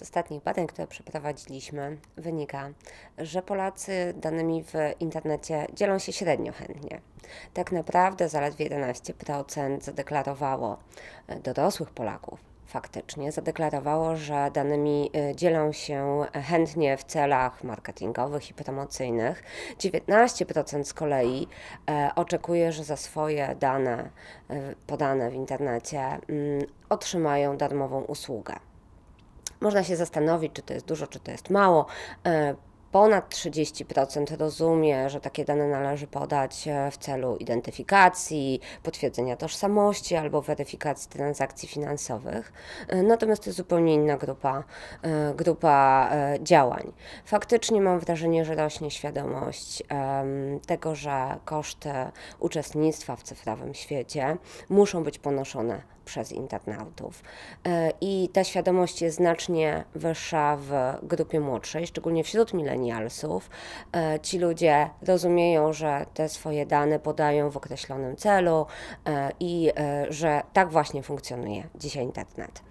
Z ostatnich badań, które przeprowadziliśmy, wynika, że Polacy danymi w internecie dzielą się średnio chętnie. Tak naprawdę zaledwie 11% zadeklarowało e, dorosłych Polaków. Faktycznie zadeklarowało, że danymi e, dzielą się chętnie w celach marketingowych i promocyjnych. 19% z kolei e, oczekuje, że za swoje dane podane w internecie mm, otrzymają darmową usługę. Można się zastanowić, czy to jest dużo, czy to jest mało. E, ponad 30% rozumie, że takie dane należy podać e, w celu identyfikacji, potwierdzenia tożsamości albo weryfikacji transakcji finansowych. E, natomiast to zupełnie inna grupa, grupa działań. Faktycznie mam wrażenie, że rośnie świadomość tego, że koszty uczestnictwa w cyfrowym świecie muszą być ponoszone przez internautów. E, I ta świadomość jest znacznie wyższa w grupie młodszej, szczególnie wśród milenialsów. E, ci ludzie rozumieją, że te swoje dane podają w określonym celu e, i że tak właśnie funkcjonuje dzisiaj internet.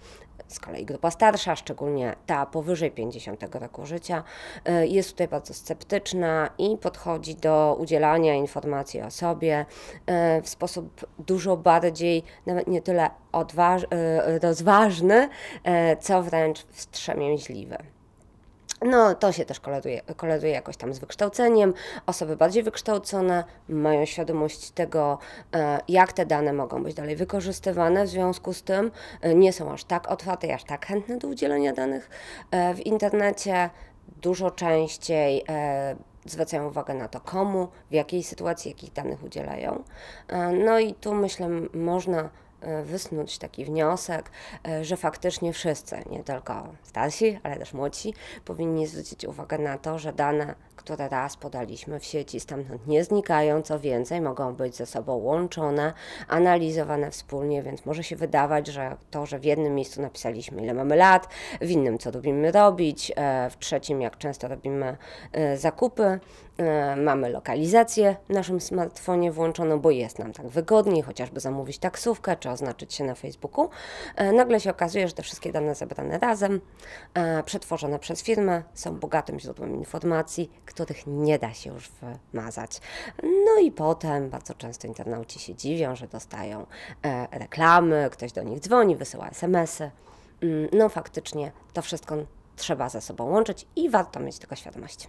Z kolei grupa starsza, szczególnie ta powyżej 50 roku życia, e, jest tutaj bardzo sceptyczna i podchodzi do udzielania informacji o sobie e, w sposób dużo bardziej, nawet nie tyle odważ, e, rozważny, co wręcz wstrzemięźliwy. No, to się też koleduje, koleduje jakoś tam z wykształceniem. Osoby bardziej wykształcone mają świadomość tego, e, jak te dane mogą być dalej wykorzystywane, w związku z tym e, nie są aż tak otwarte i aż tak chętne do udzielenia danych e, w internecie. Dużo częściej zwracają uwagę na to, komu, w jakiej sytuacji, jakich danych udzielają. No i tu myślę, można E, wysnuć taki wniosek, e, że faktycznie wszyscy, nie tylko starsi, ale też młodzi, powinni zwrócić uwagę na to, że dane które raz podaliśmy w sieci, stamtąd nie znikają, co więcej, mogą być ze sobą łączone, analizowane wspólnie, więc może się wydawać, że to, że w jednym miejscu napisaliśmy ile mamy lat, w innym co lubimy robić, e, w trzecim jak często robimy e, zakupy, e, mamy lokalizację w naszym smartfonie włączoną, bo jest nam tak wygodniej, chociażby zamówić taksówkę czy oznaczyć się na Facebooku. Nagle się okazuje, że te wszystkie dane zebrane razem, przetworzone przez firmę, są bogatym źródłem informacji, których nie da się już wymazać. No i potem bardzo często internauci się dziwią, że dostają e, reklamy, ktoś do nich dzwoni, wysyła SMS-y. Mm, no faktycznie to wszystko trzeba ze sobą łączyć i warto mieć tego świadomość.